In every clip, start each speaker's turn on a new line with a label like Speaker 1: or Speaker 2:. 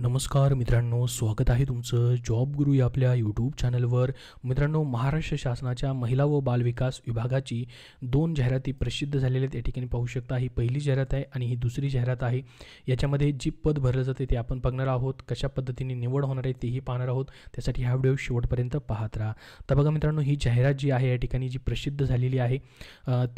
Speaker 1: नमस्कार मित्रांनो स्वागत आहे तुमचं जॉब गुरु या आपल्या यूट्यूब चॅनलवर मित्रांनो महाराष्ट्र शासनाच्या महिला व बालविकास विभागाची दोन जाहिराती प्रसिद्ध झालेल्या आहेत या ठिकाणी पाहू शकता ही पहिली जाहिरात आहे आणि ही दुसरी जाहिरात आहे याच्यामध्ये जी पद भरलं जाते ते आपण बघणार आहोत कशा पद्धतीने निवड होणार आहे तेही पाहणार आहोत त्यासाठी हा व्हिडिओ शेवटपर्यंत पाहत राहा तर बघा मित्रांनो ही जाहिरात जी आहे या ठिकाणी जी प्रसिद्ध झालेली आहे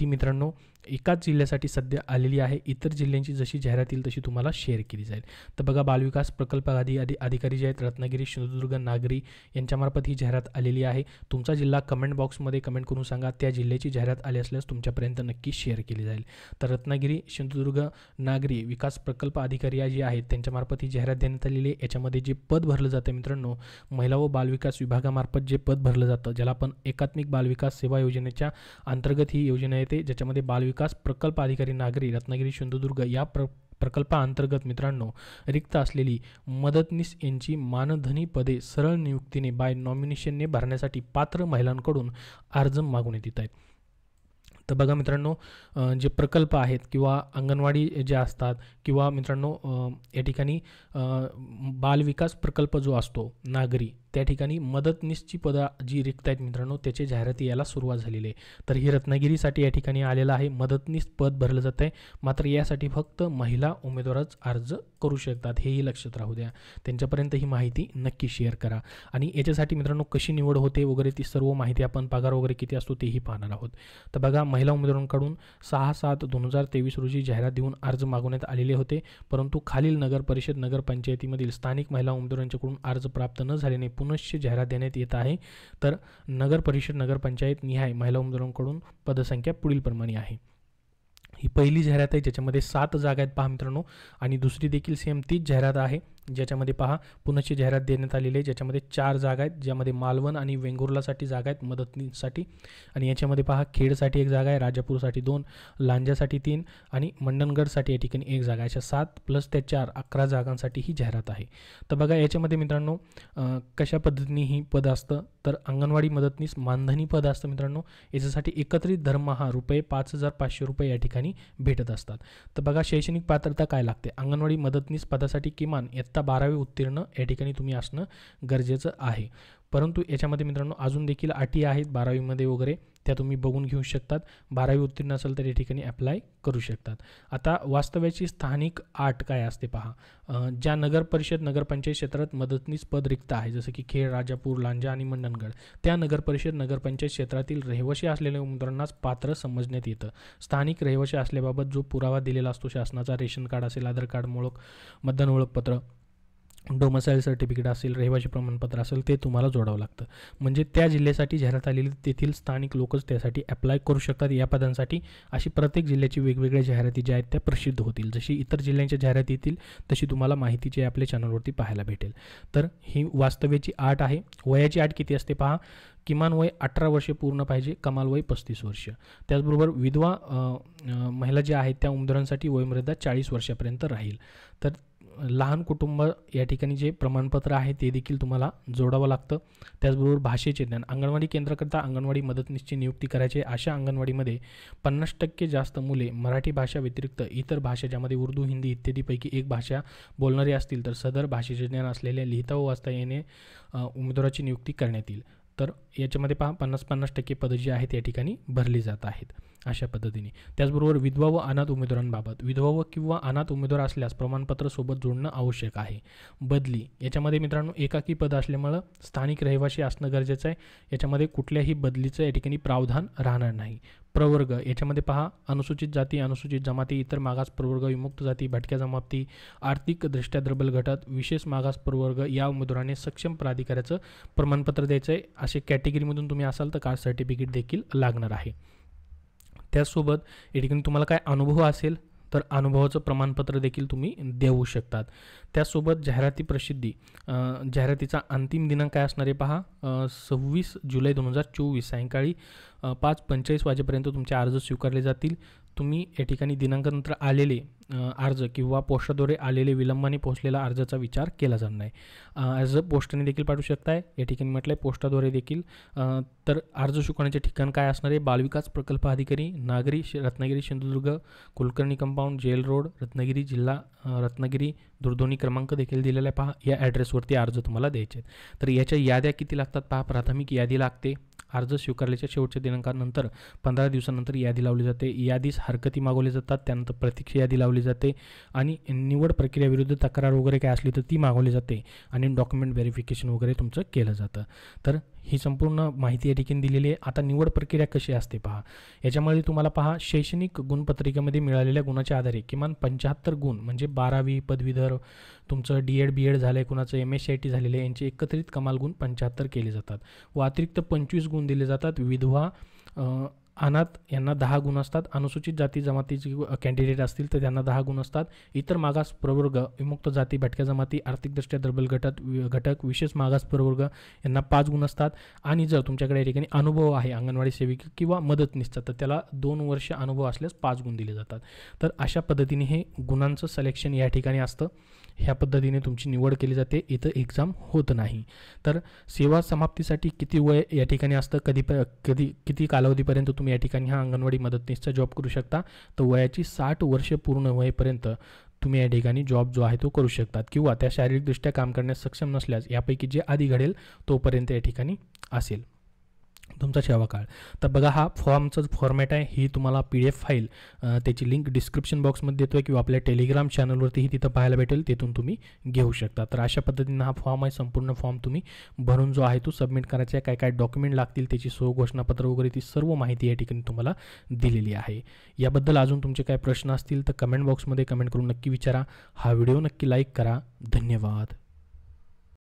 Speaker 1: ती मित्रांनो एकाच जिल्ह्यासाठी सध्या आलेली आहे इतर जिल्ह्यांची जशी जाहिरात येईल तशी तुम्हाला शेअर केली जाईल तर बघा बालविकास प्रक प्रकल्प अधि अधिकारी जे आहेत रत्नागिरी सिंधुदुर्ग नागरी यांच्यामार्फत ही जाहिरात आलेली आहे तुमचा जिल्हा कमेंट बॉक्समध्ये कमेंट करून सांगा त्या जिल्ह्याची जाहिरात आली असल्यास तुमच्यापर्यंत नक्की शेअर केली जाईल तर रत्नागिरी सिंधुदुर्ग नागरी विकास प्रकल्प अधिकारी जे आहेत त्यांच्यामार्फत ही जाहिरात देण्यात आलेली आहे याच्यामध्ये जे पद भरलं जातं मित्रांनो महिला व बालविकास विभागामार्फत जे पद भरलं जातं ज्याला आपण एकात्मिक बालविकास सेवा योजनेच्या अंतर्गत ही योजना येते ज्याच्यामध्ये बालविकास प्रकल्प अधिकारी नागरी रत्नागिरी सिंधुदुर्ग या प्र प्रकल्पाअंतर्गत मित्रांनो रिक्त असलेली मदतनीस यांची मानधनी पदे सरळ नियुक्तीने बाय नॉमिनेशनने भरण्यासाठी पात्र महिलांकडून अर्ज मागवण्यात येत आहेत तर बघा मित्रांनो जे प्रकल्प आहेत किंवा अंगणवाडी जे असतात किंवा मित्रांनो या ठिकाणी बालविकास प्रकल्प जो असतो नागरी त्या ठिकाणी मदतनीसची पदं जी रिक्त आहेत मित्रांनो त्याची जाहिराती याला सुरुवात झालेली आहे तर ही रत्नागिरीसाठी या ठिकाणी आलेलं आहे मदतनीस पद भरलं जात आहे मात्र यासाठी फक्त महिला उमेदवारच अर्ज करू शकतात हेही लक्षात राहू द्या त्यांच्यापर्यंत ही माहिती नक्की शेअर करा आणि याच्यासाठी मित्रांनो कशी निवड होते वगैरे ती सर्व माहिती आपण पगार वगैरे किती असतो तेही पाहणार आहोत तर बघा महिला उमेदवारांकडून सहा सात दोन हजार तेवीस रोजी जाहिरात देऊन अर्ज मागवण्यात आलेले होते परंतु खालील नगर परिषद नगरपंचायतीमधील स्थानिक महिला उमेदवारांच्याकडून अर्ज प्राप्त न झाल्याने पुनश्च जाहिरात देण्यात येत आहे तर नगर परिषद नगरपंचायत निहाय महिला उमेदवारांकडून पदसंख्या पुढीलप्रमाणे आहे ही पहिली जाहिरात आहे ज्याच्यामध्ये सात जागा आहेत पहा मित्रांनो आणि दुसरी देखील सेम तीच जाहिरात आहे ज्याच्यामध्ये पहा पुण्याची जाहिरात देण्यात आलेली आहे ज्याच्यामध्ये चार जागा आहेत ज्यामध्ये मालवण आणि वेंगुर्लासाठी जागा आहेत मदतनीसाठी आणि याच्यामध्ये पहा खेडसाठी एक जागा आहे राजापूरसाठी दोन लांजासाठी तीन आणि मंडणगडसाठी या ठिकाणी एक जागा अशा सात प्लस त्या चार अकरा जागांसाठी ही जाहिरात आहे तर बघा याच्यामध्ये मित्रांनो कशा पद्धतीने ही पद असतं तर अंगणवाडी मदतनीस मानधनी पद असतं मित्रांनो याच्यासाठी एकत्रित धर्म हा रुपये पाच हजार पाचशे रुपये या ठिकाणी भेटत असतात तर बघा शैक्षणिक पात्रता काय लागते अंगणवाडी मदतनीस पदासाठी किमान इयत्ता इयत्ता बारावी उत्तीर्ण या ठिकाणी तुम्ही असणं गरजेचं आहे परंतु याच्यामध्ये मित्रांनो अजून देखील अटी आहेत बारावीमध्ये वगैरे त्या तुम्ही बघून घेऊ शकतात बारावी उत्तीर्ण असेल तर या ठिकाणी अप्लाय करू शकतात आता वास्तव्याची स्थानिक आट काय असते पहा ज्या नगर परिषद नगरपंचायत क्षेत्रात मदतनीस पद रिक्त आहे जसं की खेळ राजापूर लांजा आणि मंडणगड त्या नगरपरिषद नगरपंचायत क्षेत्रातील रहिवाशी असलेल्या उमेदवारांनाच पात्र समजण्यात येतं स्थानिक रहिवाशी असल्याबाबत जो पुरावा दिलेला असतो शासनाचा रेशन कार्ड असेल आधार कार्ड ओळख मतदान ओळखपत्र डोमसाईल सर्टिफिकेट असेल रहिवाशी प्रमाणपत्र असेल ते तुम्हाला जोडावं लागतं म्हणजे त्या जिल्ह्यासाठी जाहिरात आलेली तेथील स्थानिक लोकच त्यासाठी अप्लाय करू शकतात या पदांसाठी अशी प्रत्येक जिल्ह्याची वेगवेगळ्या जाहिराती ज्या आहेत त्या प्रसिद्ध होतील जशी इतर जिल्ह्यांच्या जाहिराती येतील तशी तुम्हाला माहिती जी आपल्या चॅनलवरती पाहायला भेटेल तर ही वास्तव्याची आठ आहे वयाची आठ किती असते पहा किमान वय अठरा वर्षे पूर्ण पाहिजे कमाल वय पस्तीस वर्ष त्याचबरोबर विधवा महिला ज्या आहेत त्या उमेदवारांसाठी वयमर्यादा चाळीस वर्षापर्यंत राहील तर लहान कुटुंब या ठिकाणी जे प्रमाणपत्र आहे ते देखील तुम्हाला जोडावं लागतं त्याचबरोबर भाषेचे ज्ञान अंगणवाडी केंद्राकरता अंगणवाडी मदतनीसची नियुक्ती करायची अशा अंगणवाडीमध्ये पन्नास टक्के जास्त मुले मराठी भाषा व्यतिरिक्त इतर भाषा ज्यामध्ये उर्दू हिंदी इत्यादीपैकी एक भाषा बोलणारी असतील तर सदर भाषेचे ज्ञान असलेल्या लिहिता व वाचता येणे उमेदवाराची नियुक्ती करण्यात येईल तर याच्यामध्ये पहा पन्नास पन्नास टक्के पदं जी आहेत या ठिकाणी भरली जात आहेत अशा पद्धतीने त्याचबरोबर विधवा व अनाथ उमेदवारांबाबत विधवा व किंवा अनाथ उमेदवार असल्यास प्रमाणपत्र सोबत जोडणं आवश्यक आहे बदली याच्यामध्ये मित्रांनो एकाकी पद असल्यामुळं स्थानिक रहिवाशी असणं गरजेचं आहे याच्यामध्ये कुठल्याही बदलीचं या ठिकाणी प्रावधान राहणार नाही प्रवर्ग याच्यामध्ये पहा अनुसूचित जाती अनुसूचित जमाती इतर मागास प्रवर्ग विमुक्त जाती भटक्या जमाती आर्थिकदृष्ट्या दुर्बल घटत विशेष मागास प्रवर्ग या उमेदवाराने सक्षम प्राधिकाऱ्याचं प्रमाणपत्र द्यायचं आहे असे कॅटेगरीमधून तुम्ही असाल तर कास्ट सर्टिफिकेट देखील लागणार आहे त्यासोबत या ठिकाणी तुम्हाला काय अनुभव असेल तर अनुभवाचं प्रमाणपत्र देखील तुम्ही देऊ शकतात त्यासोबत जाहिराती प्रसिद्धी जाहिरातीचा अंतिम दिनांक काय असणार आहे पहा सव्वीस जुलै दोन हजार चोवीस सायंकाळी पाच पंचेचाळीस वाजेपर्यंत तुमचे अर्ज स्वीकारले जातील तुम्ही या ठिकाणी दिनांकनंतर आलेले अर्ज किंवा पोस्टाद्वारे आलेले विलंबाने पोहोचलेला अर्जाचा विचार केला जाणार नाही अर्ज पोस्टाने देखील पाठवू शकताय या ठिकाणी म्हटलं आहे पोस्टाद्वारे देखील तर अर्ज स्वीकारण्याचे ठिकाण काय असणार आहे बालविकास प्रकल्प अधिकारी नागरी Ratnagiri Sindhudurg Kulkarni compound jail road Ratnagiri जिल्हा रत्नागिरी दूरध्वनी क्रमांक देखील दिलेला आहे पहा या ॲड्रेसवरती अर्ज तुम्हाला द्यायचे आहेत तर याच्या याद्या किती लागतात पहा प्राथमिक यादी लागते अर्ज स्वीकारल्याच्या शेवटच्या दिनांकानंतर पंधरा दिवसानंतर यादी लावली जाते यादीस हरकती मागवली जातात त्यानंतर प्रतीक्षा यादी लावली जाते आणि निवड प्रक्रियाविरुद्ध तक्रार वगैरे काय असली तर ती मागवली जाते आणि डॉक्युमेंट व्हेरिफिकेशन वगैरे तुमचं केलं जातं तर ही संपूर्ण माहिती या ठिकाणी दिलेली आहे आता निवड प्रक्रिया कशी असते पहा याच्यामध्ये तुम्हाला पहा शैक्षणिक गुणपत्रिकेमध्ये मिळालेल्या गुणाच्या आधारे किमान पंच्याहत्तर गुण म्हणजे बारावी पदवीधर तुमचं डी एड बी एड झालं आहे कुणाचं M S C I T झालेलं आहे यांचे एकत्रित कमाल गुण पंच्याहत्तर केले जातात व अतिरिक्त पंचवीस गुण दिले जातात विधवा अनाथ यांना दहा गुण असतात अनुसूचित जाती जमातीचे कॅन्डिडेट असतील तर त्यांना दहा गुण असतात इतर मागास प्रवर्ग विमुक्त जाती भटक्या जमाती आर्थिकदृष्ट्या दुर्बल घटक घटक विशेष मागास प्रवर्ग यांना पाच गुण असतात आणि जर तुमच्याकडे या ठिकाणी अनुभव आहे अंगणवाडी सेविका किंवा निसतात तर त्याला दोन वर्ष अनुभव असल्यास पाच गुण दिले जातात तर अशा पद्धतीने हे गुणांचं सलेक्शन या ठिकाणी असतं ह्या पद्धतीने तुमची निवड केली जाते इथं एक्झाम होत नाही तर सेवा समाप्तीसाठी किती वय या ठिकाणी असतं कधी कधी किती कालावधीपर्यंत तुम्ही तुम्ही या ठिकाणी हा अंगणवाडी मदतनीसचा जॉब करू शकता तर वयाची साठ वर्ष पूर्ण वयपर्यंत तुम्ही या ठिकाणी जॉब जो आहे तो करू शकतात किंवा त्या शारीरिकदृष्ट्या काम करण्यास सक्षम नसल्यास यापैकी जे आधी घडेल तोपर्यंत या ठिकाणी असेल तुमचा सेवा काळ तर बघा हा फॉर्मचं फॉर्मॅट आहे ही तुम्हाला पी डी एफ फाईल त्याची लिंक डिस्क्रिप्शन बॉक्समध्ये देतो आहे किंवा आपल्या टेलिग्राम चॅनलवरतीही तिथं पाहायला भेटेल तिथून तुम्ही घेऊ शकता तर अशा पद्धतीनं हा फॉर्म आहे संपूर्ण फॉर्म तुम्ही भरून जो आहे तो सबमिट करायचा आहे काय काय डॉक्युमेंट लागतील त्याची सो घोषणापत्र वगैरे ती सर्व माहिती या ठिकाणी तुम्हाला दिलेली आहे याबद्दल अजून तुमचे काय प्रश्न असतील तर कमेंट बॉक्समध्ये कमेंट करून नक्की विचारा हा व्हिडिओ नक्की लाईक करा धन्यवाद